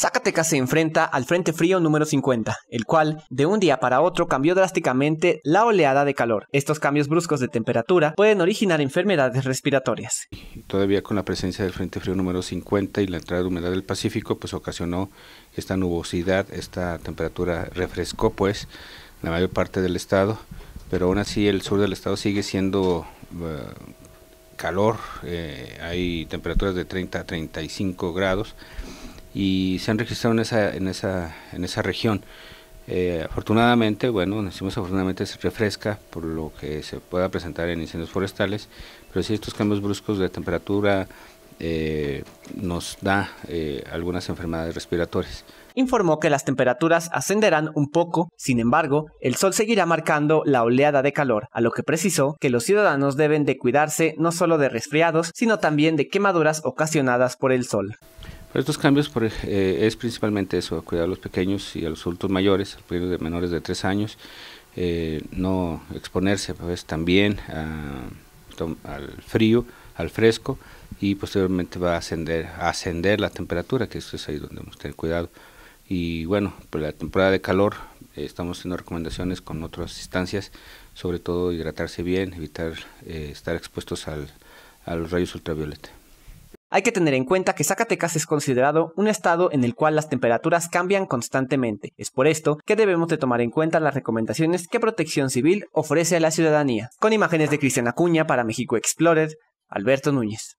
Zacatecas se enfrenta al Frente Frío número 50, el cual, de un día para otro, cambió drásticamente la oleada de calor. Estos cambios bruscos de temperatura pueden originar enfermedades respiratorias. Todavía con la presencia del Frente Frío número 50 y la entrada de humedad del Pacífico, pues ocasionó esta nubosidad, esta temperatura refrescó, pues, la mayor parte del estado, pero aún así el sur del estado sigue siendo... Eh, calor, eh, hay temperaturas de 30 a 35 grados, y se han registrado en esa, región. Eh, afortunadamente, bueno, decimos afortunadamente se refresca por lo que se pueda presentar en incendios forestales, pero si sí estos cambios bruscos de temperatura eh, nos da eh, algunas enfermedades respiratorias. Informó que las temperaturas ascenderán un poco, sin embargo, el sol seguirá marcando la oleada de calor, a lo que precisó que los ciudadanos deben de cuidarse no solo de resfriados, sino también de quemaduras ocasionadas por el sol estos cambios por, eh, es principalmente eso, cuidar a los pequeños y a los adultos mayores, a los de menores de 3 años, eh, no exponerse pues, también al frío, al fresco y posteriormente va a ascender, ascender la temperatura, que eso es ahí donde debemos tener cuidado. Y bueno, por la temporada de calor estamos haciendo recomendaciones con otras instancias, sobre todo hidratarse bien, evitar eh, estar expuestos al, a los rayos ultravioleta. Hay que tener en cuenta que Zacatecas es considerado un estado en el cual las temperaturas cambian constantemente. Es por esto que debemos de tomar en cuenta las recomendaciones que Protección Civil ofrece a la ciudadanía. Con imágenes de Cristian Acuña para México Explorer, Alberto Núñez.